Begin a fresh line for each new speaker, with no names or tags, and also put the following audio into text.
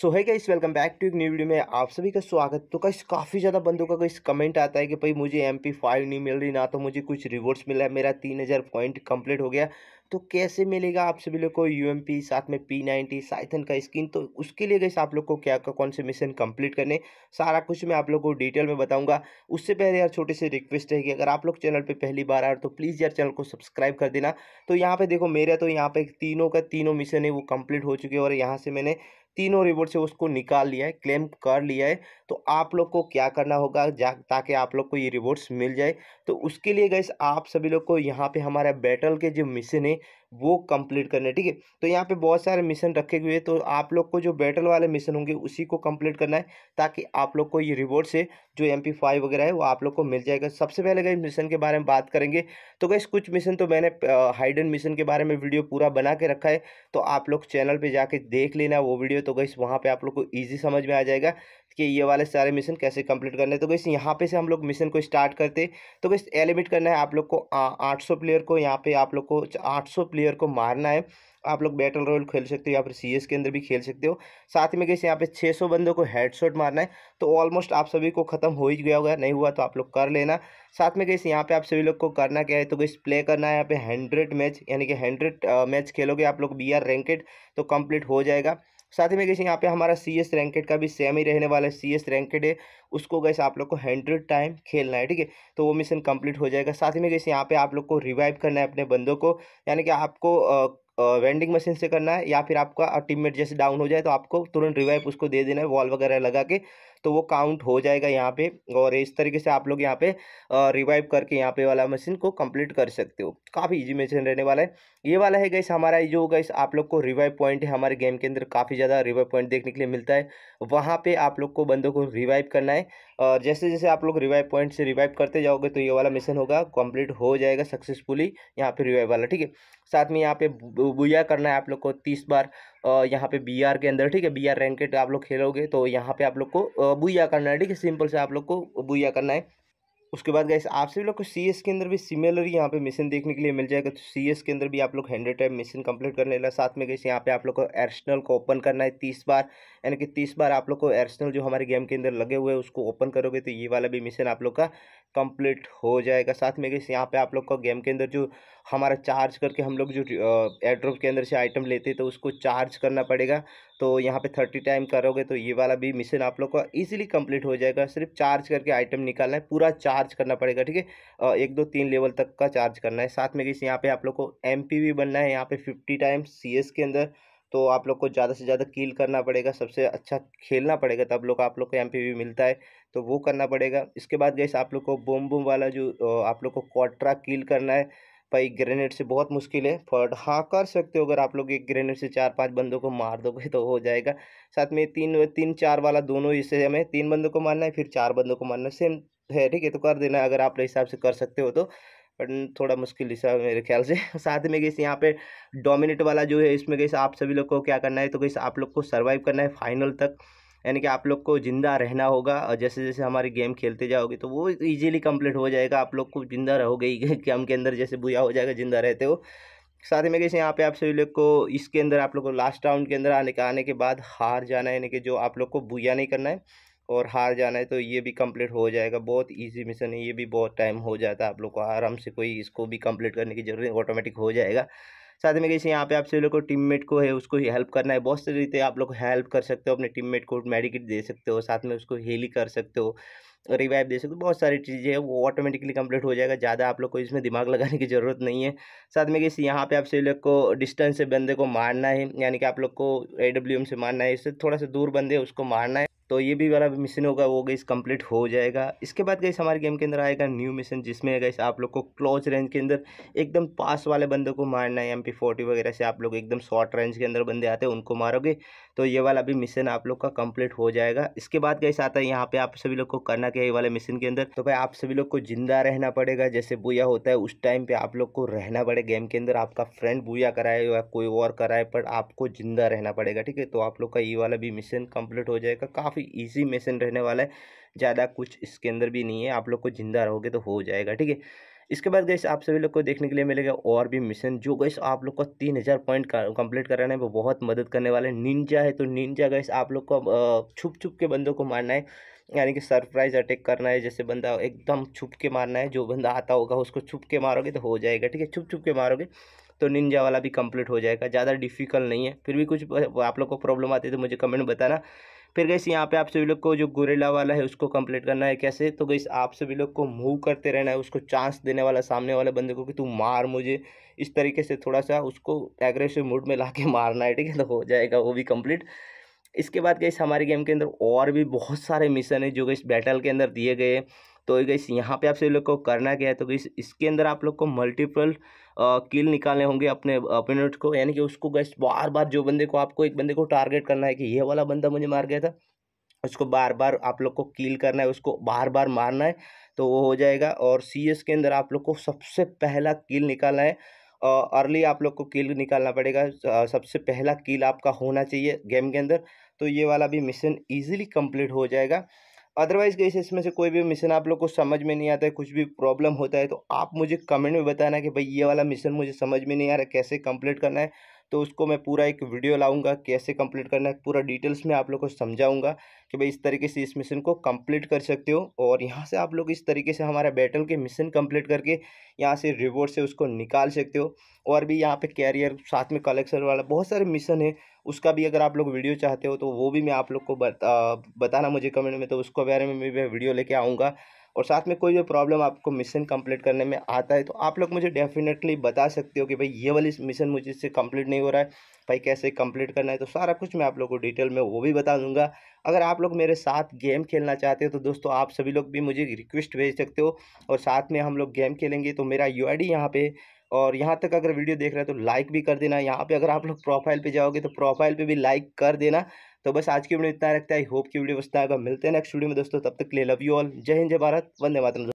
सो है guys welcome back to एक new video में आप सभी का स्वागत तो कई काफ़ी ज़्यादा बंदों का कोई कमेंट आता है कि भाई मुझे एम पी फाइव नहीं मिल रही ना तो मुझे कुछ रिवॉर्ड्स मिला है मेरा तीन हज़ार पॉइंट कंप्लीट हो गया तो कैसे मिलेगा आप सभी लोग को यू साथ में पी नाइनटी साइथन का स्किन तो उसके लिए गई आप लोग को क्या का कौन से मिशन कंप्लीट करने सारा कुछ मैं आप लोग को डिटेल में बताऊंगा उससे पहले यार छोटे से रिक्वेस्ट है कि अगर आप लोग चैनल पर पहली बार आए तो प्लीज़ यार चैनल को सब्सक्राइब कर देना तो यहाँ पर देखो मेरा तो यहाँ पर तीनों का तीनों मिशन है वो कम्प्लीट हो चुके हैं और यहाँ से मैंने तीनों रिवॉर्ड से उसको निकाल लिया है क्लेम कर लिया है तो आप लोग को क्या करना होगा ताकि आप लोग को ये रिवॉर्ड्स मिल जाए तो उसके लिए गैस आप सभी लोग को यहाँ पे हमारा बैटल के जो मिशन है वो कंप्लीट करना है ठीक है तो यहाँ पे बहुत सारे मिशन रखे हुए हैं तो आप लोग को जो बैटल वाले मिशन होंगे उसी को कंप्लीट करना है ताकि आप लोग को ये रिवॉर्ड से जो एम पी फाइव वगैरह है वो आप लोग को मिल जाएगा सबसे पहले गई मिशन के बारे में बात करेंगे तो गई कुछ मिशन तो मैंने हाइडन मिशन के बारे में वीडियो पूरा बना के रखा है तो आप लोग चैनल पर जाके देख लेना वो वीडियो तो गई वहाँ पर आप लोग को ईजी समझ में आ जाएगा कि ये वाले सारे मिशन कैसे कंप्लीट करने तो गई यहाँ पे से हम लोग मिशन को स्टार्ट करते तो गई एलिमिट करना है आप लोग को आठ सौ प्लेयर को यहाँ पे आप लोग को आठ सौ प्लेयर को मारना है आप लोग बैटल रॉयल खेल सकते हो या फिर सी के अंदर भी खेल सकते हो साथ में कैसे यहाँ पे 600 बंदों को हेडशॉट मारना है तो ऑलमोस्ट आप सभी को खत्म हो ही गया होगा नहीं हुआ तो आप लोग कर लेना साथ में कैसे यहाँ पे आप सभी लोग को करना क्या है तो कैसे प्ले करना है यहाँ पे हंड्रेड मैच यानी कि हंड्रेड मैच खेलोगे आप लोग बी आर रैंकेड तो कंप्लीट हो जाएगा साथ ही में कैसे यहाँ पे हमारा सी एस रैंकेट का भी सेम ही रहने वाला है सी एस रैंकेट है उसको गैस आप लोग को हंड्रेड टाइम खेलना है ठीक है तो वो मिशन कंप्लीट हो जाएगा साथ ही में कैसे यहाँ पे आप लोग को रिवाइव करना है अपने बंदों को यानी कि आपको वेंडिंग मशीन से करना है या फिर आपका टीममेट जैसे डाउन हो जाए तो आपको तुरंत रिवाइव उसको दे देना है वॉल वगैरह लगा के तो वो काउंट हो जाएगा यहाँ पे और इस तरीके से आप लोग यहाँ पे रिवाइव करके यहाँ पे वाला मशीन को कंप्लीट कर सकते हो काफ़ी इजी मशीन रहने वाला है ये वाला है गैस हमारा जो गैस आप लोग को रिवाइव पॉइंट है हमारे गेम के अंदर काफ़ी ज़्यादा रिवाइव पॉइंट देखने के लिए मिलता है वहाँ पर आप लोग को बंदों को रिवाइव करना है और जैसे जैसे आप लोग रिवाइव पॉइंट से रिवाइव करते जाओगे तो ये वाला मिशन होगा कंप्लीट हो जाएगा सक्सेसफुली यहाँ पे रिवाइव वाला ठीक है साथ में यहाँ पे बुया करना है आप लोग को तीस बार यहाँ पे बी के अंदर ठीक है बी आर रैंकेट आप लोग खेलोगे तो यहाँ पे आप लोग को बुया करना है ठीक है सिंपल से आप लोग को बुया करना है उसके बाद गैस आप सभी लोग को सी के अंदर भी सिमिलर यहाँ पे मिशन देखने के लिए मिल जाएगा तो सी के अंदर भी आप लोग हंड्रेड टाइम मिशन कंप्लीट करने लगा साथ में गैस यहाँ पे आप लोग को एरसनल को ओपन करना है तीस बार यानी कि तीस बार आप लोग को एरसनल जो हमारे गेम के अंदर लगे हुए हैं उसको ओपन करोगे तो ये वाला भी मिशन आप लोग का कंप्लीट हो जाएगा साथ में इस यहाँ पे आप लोग का गेम के अंदर जो हमारा चार्ज करके हम लोग जो एड्रोप के अंदर से आइटम लेते हैं तो उसको चार्ज करना पड़ेगा तो यहाँ पे थर्टी टाइम करोगे तो ये वाला भी मिशन आप लोग का इजीली कंप्लीट हो जाएगा सिर्फ चार्ज करके आइटम निकालना है पूरा चार्ज करना पड़ेगा ठीक है एक दो तीन लेवल तक का चार्ज करना है साथ में इस यहाँ पे आप लोग को एम बनना है यहाँ पे फिफ्टी टाइम्स सी के अंदर तो आप लोग को ज़्यादा से ज़्यादा कील करना पड़ेगा सबसे अच्छा खेलना पड़ेगा तब लोग आप लोग को एम पी मिलता है तो वो करना पड़ेगा इसके बाद गैस आप लोग को बोम बोम वाला जो आप लोग को क्वाट्रा कील करना है भाई ग्रेनेड से बहुत मुश्किल है बट हाँ कर सकते हो अगर आप लोग एक ग्रेनेड से चार पांच बंदों को मार दोगे तो हो जाएगा साथ में तीन तीन चार वाला दोनों इससे हमें तीन बंदों को मारना है फिर चार बंदों को मारना है सेम है ठीक है तो कर देना अगर आप लोग हिसाब से कर सकते हो तो बट थोड़ा मुश्किल सा मेरे ख्याल से साथ में गई यहाँ पे डोमिनेट वाला जो है इसमें गई आप सभी लोग को क्या करना है तो गई आप लोग को सर्वाइव करना है फाइनल तक यानी कि आप लोग को ज़िंदा रहना होगा और जैसे जैसे हमारी गेम खेलते जाओगे तो वो इजीली कंप्लीट हो जाएगा आप लोग को ज़िंदा रहोगे ही गेम के अंदर जैसे बुया हो जाएगा ज़िंदा रहते हो साथ में कैसे यहाँ पे आप सभी लोग को इसके अंदर आप लोग को लास्ट राउंड के अंदर आने के आने के बाद हार जाना है यानी कि जो आप लोग को बुया नहीं करना है और हार जाना है तो ये भी कंप्लीट हो जाएगा बहुत इजी मिशन है ये भी बहुत टाइम हो जाता है आप लोग को आराम से कोई इसको भी कंप्लीट करने की जरूरत नहीं ऑटोमेटिक हो जाएगा साथ में कैसे यहाँ पे आप सभी लोग को टीममेट को है उसको हेल्प करना है बहुत सारी रीते आप लोग हेल्प कर सकते हो अपने टीम को मेडिकेट दे सकते हो साथ में उसको हेली कर सकते हो रिवाइव दे सकते हो बहुत सारी चीज़ें हैं वो ऑटोमेटिकली कंप्लीट हो जाएगा ज़्यादा आप लोग को इसमें दिमाग लगाने की ज़रूरत नहीं है साथ में कैसे यहाँ पे आप सभी लोग को डिस्टेंस से बंदे को मारना है यानी कि आप लोग को ए से मारना है इससे थोड़ा सा दूर बंदे उसको मारना है तो ये भी वाला मिशन होगा वो गैस कंप्लीट हो जाएगा इसके बाद गई हमारे गेम के अंदर आएगा न्यू मिशन जिसमें गैस आप लोग को क्लोज रेंज के अंदर एकदम पास वाले बंदों को मारना है एम पी फोर्टी वगैरह से आप लोग एकदम शॉर्ट रेंज के अंदर बंदे आते हैं उनको मारोगे तो ये वाला भी मिशन आप लोग का कंप्लीट हो जाएगा इसके बाद गई आता है यहाँ पे आप सभी लोग को करना क्या ये वाले मिशन के अंदर तो भाई आप सभी लोग को जिंदा रहना पड़ेगा जैसे बुया होता है उस टाइम पर आप लोग को रहना पड़ेगा गेम के अंदर आपका फ्रेंड बुया कराए या कोई और कराए पर आपको जिंदा रहना पड़ेगा ठीक है तो आप लोग का ये वाला भी मिशन कम्प्लीट हो जाएगा काफ़ी काफ़ी ईजी मेसन रहने वाला है ज़्यादा कुछ इसके अंदर भी नहीं है आप लोग को जिंदा रहोगे तो हो जाएगा ठीक है इसके बाद गैस आप सभी लोग को देखने के लिए मिलेगा और भी मिशन जो गैस आप लोग को तीन हज़ार पॉइंट कंप्लीट कराना है वो बहुत मदद करने वाले निंजा है तो निंजा गैस आप लोग को छुप छुप के बंदों को मारना है यानी कि सरप्राइज अटैक करना है जैसे बंदा एकदम छुप के मारना है जो बंदा आता होगा उसको छुप के मारोगे तो हो जाएगा ठीक है छुप छुप के मारोगे तो निंजा वाला भी कंप्लीट हो जाएगा ज़्यादा डिफिकल्ट नहीं है फिर भी कुछ आप लोग को प्रॉब्लम आती है तो मुझे कमेंट बताना फिर गैस यहाँ पे आप सभी लोग को जो गोरेला वाला है उसको कंप्लीट करना है कैसे तो गैस आप सभी लोग को मूव करते रहना है उसको चांस देने वाला सामने वाले बंदे को कि तू मार मुझे इस तरीके से थोड़ा सा उसको एग्रेसिव मूड में ला मारना है ठीक है तो हो जाएगा वो भी कम्प्लीट इसके बाद गैस हमारे गेम के अंदर और भी बहुत सारे मिशन है जो गैस बैटल के अंदर दिए गए हैं तो गैस यहाँ पे आप सभी लोग को करना क्या है तो गई इसके अंदर आप लोग को मल्टीपल किल निकालने होंगे अपने अपोनेंट को यानी कि उसको गैस बार बार जो बंदे को आपको एक बंदे को टारगेट करना है कि ये वाला बंदा मुझे मार गया था उसको बार बार आप लोग को किल करना है उसको बार बार मारना है तो वो हो जाएगा और सी एस के अंदर आप लोग को सबसे पहला किल निकालना है अर्ली आप लोग को किल निकालना पड़ेगा सबसे पहला किल आपका होना चाहिए गेम के अंदर तो ये वाला भी मिशन इजीली कंप्लीट हो जाएगा अदरवाइज़ कैसे इसमें से कोई भी मिशन आप लोग को समझ में नहीं आता है कुछ भी प्रॉब्लम होता है तो आप मुझे कमेंट में बताना कि भाई ये वाला मिशन मुझे समझ में नहीं आ रहा कैसे कंप्लीट करना है तो उसको मैं पूरा एक वीडियो लाऊंगा कैसे कंप्लीट करना है पूरा डिटेल्स में आप लोग को समझाऊंगा कि भाई इस तरीके से इस मिशन को कंप्लीट कर सकते हो और यहाँ से आप लोग इस तरीके से हमारा बैटल के मिशन कंप्लीट करके यहाँ से रिवॉर्ड से उसको निकाल सकते हो और भी यहाँ पे कैरियर साथ में कलेक्शन वाला बहुत सारे मिशन है उसका भी अगर आप लोग वीडियो चाहते हो तो वो भी मैं आप लोग को बता, बताना मुझे कमेंट में तो उसको बारे में मैं वीडियो लेके आऊँगा और साथ में कोई भी प्रॉब्लम आपको मिशन कंप्लीट करने में आता है तो आप लोग मुझे डेफिनेटली बता सकते हो कि भाई ये वाली मिशन मुझे इससे कंप्लीट नहीं हो रहा है भाई कैसे कंप्लीट करना है तो सारा कुछ मैं आप लोग को डिटेल में वो भी बता दूंगा अगर आप लोग मेरे साथ गेम खेलना चाहते हो तो दोस्तों आप सभी लोग भी मुझे रिक्वेस्ट भेज सकते हो और साथ में हम लोग गेम खेलेंगे तो मेरा यू आई यहाँ पे और यहाँ तक अगर वीडियो देख रहे हैं तो लाइक भी कर देना यहाँ पर अगर आप लोग प्रोफाइल पर जाओगे तो प्रोफाइल पर भी लाइक कर देना तो बस आज की वीडियो इतना रखते हैं होप की वीडियो पसंद आएगा तो मिलते हैं नेक्स्ट वीडियो में दोस्तों तब तक के लिए लव यू ऑल जय हिंद जय भारत वंदे मातम